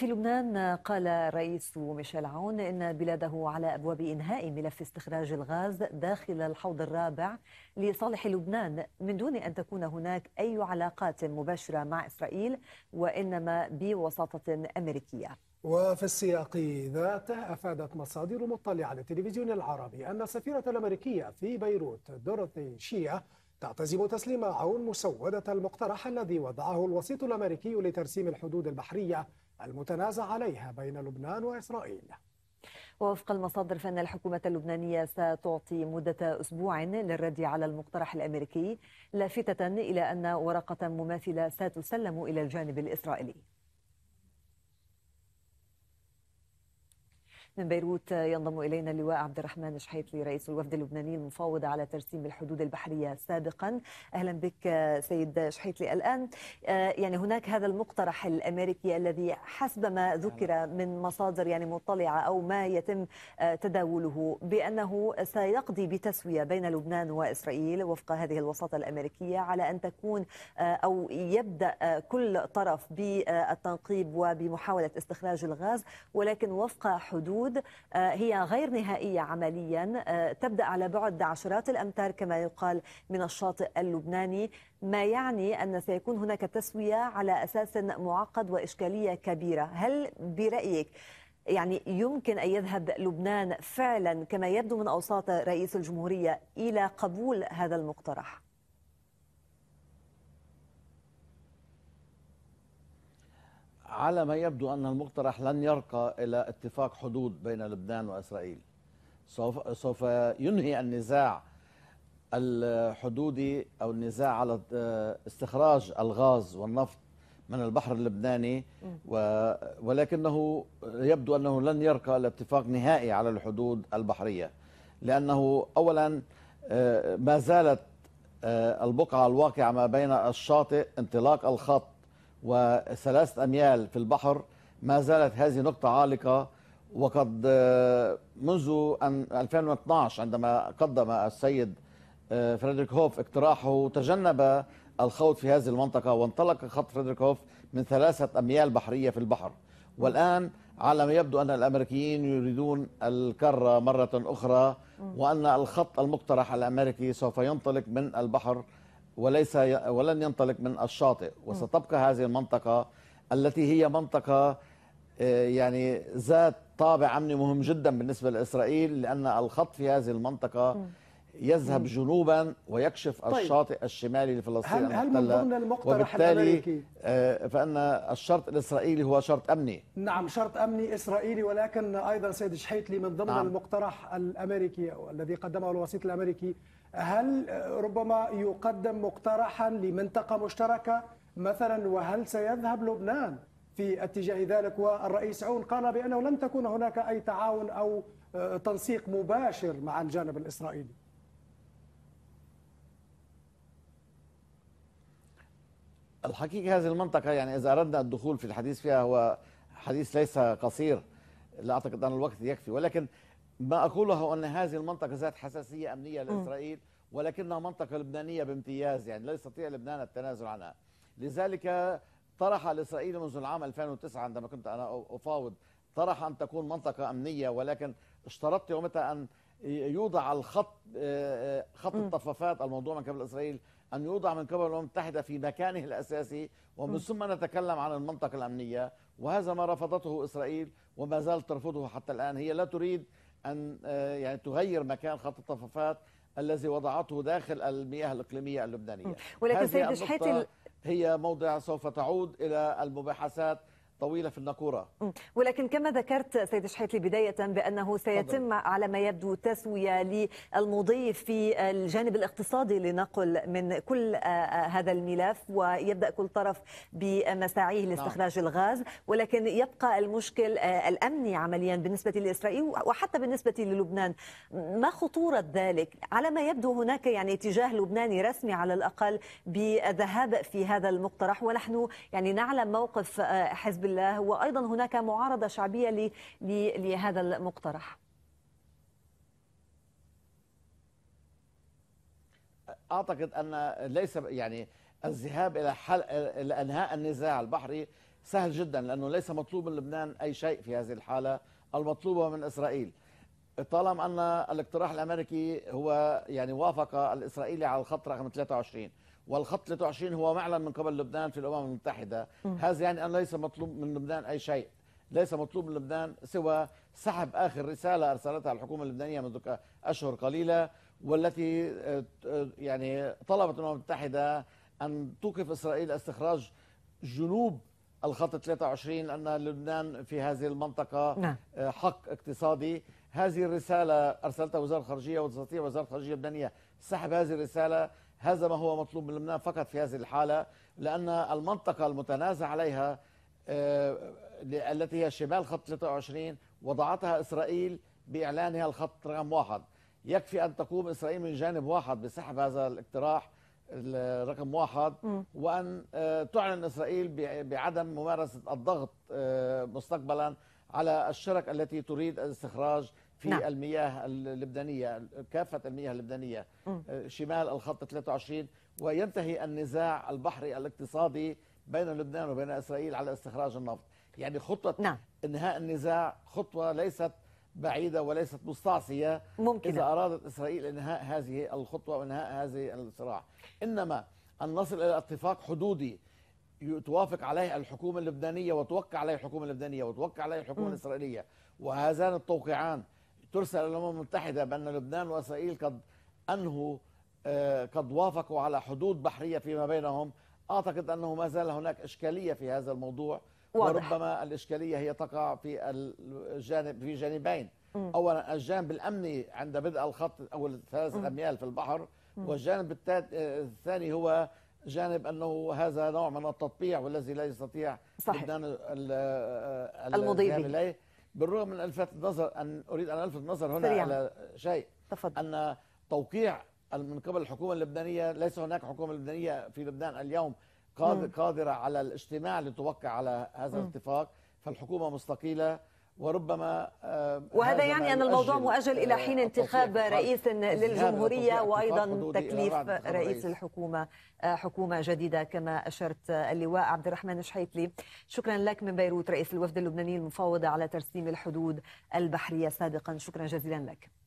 في لبنان قال رئيس ميشيل عون إن بلاده على أبواب إنهاء ملف استخراج الغاز داخل الحوض الرابع لصالح لبنان من دون أن تكون هناك أي علاقات مباشرة مع إسرائيل وإنما بوساطة أمريكية وفي السياق ذاته أفادت مصادر مطلعة للتلفزيون العربي أن السفيرة الأمريكية في بيروت دوروثي شيا تعتزم تسليم عون مسودة المقترح الذي وضعه الوسيط الأمريكي لترسيم الحدود البحرية المتنازع عليها بين لبنان وإسرائيل ووفق المصادر فإن الحكومة اللبنانية ستعطي مدة أسبوع للرد على المقترح الأمريكي لافتة إلى أن ورقة مماثلة ستسلم إلى الجانب الإسرائيلي من بيروت ينضم إلينا اللواء عبد الرحمن شحيتلي رئيس الوفد اللبناني المفاوض على ترسيم الحدود البحرية سابقا أهلا بك سيد شحيتلي الآن آه، يعني هناك هذا المقترح الأمريكي الذي حسب ما ذكر من مصادر يعني مطلعة أو ما يتم آه، تداوله بأنه سيقضي بتسوية بين لبنان وإسرائيل وفق هذه الوساطة الأمريكية على أن تكون آه، أو يبدأ كل طرف بالتنقيب وبمحاولة استخراج الغاز ولكن وفق حدود موجود آه، هي غير نهائية عمليا آه، تبدأ على بعد عشرات الأمتار كما يقال من الشاطئ اللبناني ما يعني أن سيكون هناك تسوية على أساس معقد وإشكالية كبيرة هل برأيك يعني يمكن أن يذهب لبنان فعلا كما يبدو من أوساط رئيس الجمهورية إلى قبول هذا المقترح؟ على ما يبدو أن المقترح لن يرقى إلى اتفاق حدود بين لبنان وإسرائيل سوف, سوف ينهي النزاع الحدودي أو النزاع على استخراج الغاز والنفط من البحر اللبناني و ولكنه يبدو أنه لن يرقى إلى اتفاق نهائي على الحدود البحرية لأنه أولا آه، ما زالت آه، البقعة الواقعة ما بين الشاطئ انطلاق الخط وثلاثة أميال في البحر ما زالت هذه نقطة عالقة وقد آه، منذ أن 2012 عندما قدم السيد آه، فريدريك هوف اقتراحه تجنب الخوض في هذه المنطقة وانطلق خط فريدريك هوف من ثلاثة أميال بحرية في البحر والآن على ما يبدو أن الأمريكيين يريدون الكرة مرة أخرى وأن الخط المقترح الأمريكي سوف ينطلق من البحر وليس ولن ينطلق من الشاطئ وستبقى هذه المنطقة التي هي منطقة آه، يعني ذات طابع أمني مهم جدا بالنسبة لإسرائيل لأن الخط في هذه المنطقة يذهب جنوبا ويكشف طيب. الشاطئ الشمالي لفلسطين هل, هل من ضمن المقترح وبالتالي آه، فان الشرط الاسرائيلي هو شرط امني نعم شرط امني اسرائيلي ولكن ايضا سيد شحيتلي من ضمن نعم. المقترح الامريكي الذي قدمه الوسيط الامريكي هل ربما يقدم مقترحا لمنطقه مشتركه مثلا وهل سيذهب لبنان في اتجاه ذلك والرئيس عون قال بانه لن تكون هناك اي تعاون او آه، تنسيق مباشر مع الجانب الاسرائيلي الحقيقة هذه المنطقة يعني إذا أردنا الدخول في الحديث فيها هو حديث ليس قصير لا أعتقد أن الوقت يكفي ولكن ما أقوله أن هذه المنطقة ذات حساسية أمنية لإسرائيل ولكنها منطقة لبنانية بامتياز يعني لا يستطيع لبنان التنازل عنها لذلك طرح الإسرائيلي منذ العام 2009 عندما كنت أنا أفاوض طرح أن تكون منطقة أمنية ولكن اشترطت يومتها أن يوضع الخط خط الطفافات الموضوع من قبل إسرائيل أن يوضع من قبل الأمم المتحدة في مكانه الأساسي ومن ثم نتكلم عن المنطقة الأمنية وهذا ما رفضته إسرائيل وما زالت ترفضه حتى الآن هي لا تريد أن آه، يعني تغير مكان خط الطفافات الذي وضعته داخل المياه الإقليمية اللبنانية ولكن سيد هي موضع سوف تعود إلى المباحثات طويلة في الناقورة ولكن كما ذكرت سيد شحيتلي بداية بأنه سيتم طبعا. على ما يبدو تسوية للمضي في الجانب الاقتصادي لنقل من كل آه، آه، هذا الملف ويبدأ كل طرف بمساعيه نعم. لاستخراج نعم. الغاز ولكن يبقى المشكل آه، الأمني عمليا بالنسبة لإسرائيل وحتى بالنسبة للبنان ما خطورة ذلك على ما يبدو هناك يعني اتجاه لبناني رسمي على الأقل بذهاب في هذا المقترح ونحن يعني نعلم موقف حزب الله وايضا هناك معارضه شعبيه لهذا المقترح اعتقد ان ليس يعني الذهاب الى حل الى انهاء النزاع البحري سهل جدا لانه ليس مطلوب من لبنان اي شيء في هذه الحاله المطلوبه من اسرائيل طالما ان الاقتراح الامريكي هو يعني وافق الاسرائيلي على الخط رقم 23 والخط 23 هو معلن من قبل لبنان في الامم المتحده هذا يعني ان ليس مطلوب من لبنان اي شيء ليس مطلوب من لبنان سوى سحب اخر رساله ارسلتها الحكومه اللبنانيه منذ اشهر قليله والتي آه، آه، يعني طلبت الامم المتحده ان توقف اسرائيل استخراج جنوب الخط 23 لان لبنان في هذه المنطقه نعم. آه، حق اقتصادي هذه الرساله ارسلتها وزاره الخارجيه وتستطيع وزاره الخارجيه اللبنانيه سحب هذه الرساله هذا ما هو مطلوب من لبنان فقط في هذه الحالة لأن المنطقة المتنازع عليها آه، التي هي شمال خط 23 وضعتها إسرائيل بإعلانها الخط رقم واحد يكفي أن تقوم إسرائيل من جانب واحد بسحب هذا الاقتراح رقم واحد وأن آه، تعلن إسرائيل بعدم ممارسة الضغط آه، مستقبلا على الشرك التي تريد الاستخراج في نعم. المياه اللبنانيه كافه المياه اللبنانيه م. آه، شمال الخط 23 وينتهي النزاع البحري الاقتصادي بين لبنان وبين اسرائيل على استخراج النفط يعني خطه نعم. انهاء النزاع خطوه ليست بعيدة وليست مستعصية ممكن إذا أرادت إسرائيل إنهاء هذه الخطوة وإنهاء هذه الصراع إنما أن نصل إلى اتفاق حدودي توافق عليه الحكومة اللبنانية وتوقع عليه الحكومة اللبنانية وتوقع عليه الحكومة م. الإسرائيلية وهذان التوقيعان ترسل الأمم المتحدة بأن لبنان وإسرائيل قد أنهوا آه، قد وافقوا على حدود بحرية فيما بينهم أعتقد أنه ما زال هناك إشكالية في هذا الموضوع واضح. وربما الإشكالية هي تقع في الجانب في جانبين م. أولا الجانب الأمني عند بدء الخط أول ثلاثة أميال في البحر م. والجانب آه، الثاني هو جانب انه هذا نوع من التطبيع والذي لا يستطيع صحيح. لبنان آه، المضي اليه بالرغم من الفت النظر ان اريد ان الفت النظر هنا سريعا. على شيء تفضل. ان توقيع من قبل الحكومه اللبنانيه ليس هناك حكومه لبنانيه في لبنان اليوم قادره على الاجتماع لتوقع على هذا الاتفاق فالحكومه مستقيله وربما آه، وهذا يعني ان الموضوع مؤجل الى حين آه، انتخاب طيب، رئيس للجمهوريه وايضا تكليف رئيس الحكومه آه، حكومه جديده كما اشرت اللواء عبد الرحمن الشحيتلي شكرا لك من بيروت رئيس الوفد اللبناني المفوض على ترسيم الحدود البحريه سابقا شكرا جزيلا لك